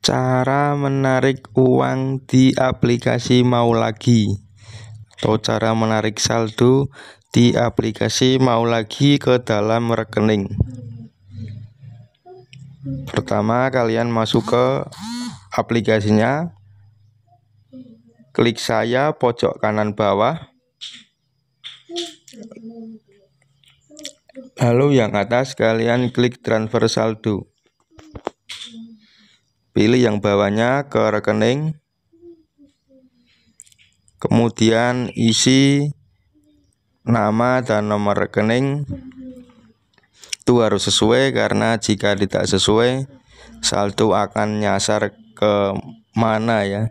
Cara menarik uang di aplikasi Mau Lagi atau cara menarik saldo di aplikasi Mau Lagi ke dalam rekening. Pertama, kalian masuk ke aplikasinya. Klik saya pojok kanan bawah. Lalu yang atas kalian klik transfer saldo. Pilih yang bawahnya ke rekening. Kemudian isi nama dan nomor rekening. Itu harus sesuai karena jika tidak sesuai saldo akan nyasar ke mana ya.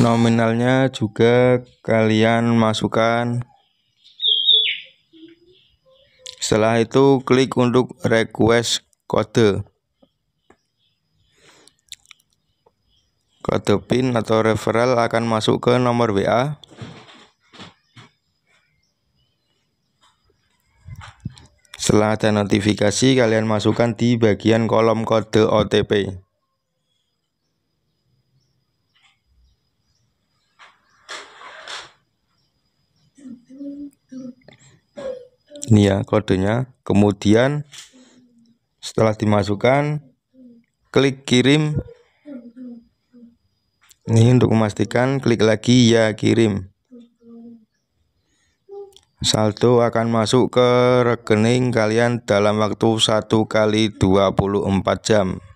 nominalnya juga kalian masukkan setelah itu klik untuk request kode kode PIN atau referral akan masuk ke nomor WA setelah ada notifikasi kalian masukkan di bagian kolom kode OTP ini ya kodenya kemudian setelah dimasukkan klik kirim ini untuk memastikan klik lagi ya kirim saldo akan masuk ke rekening kalian dalam waktu 1 kali 24 jam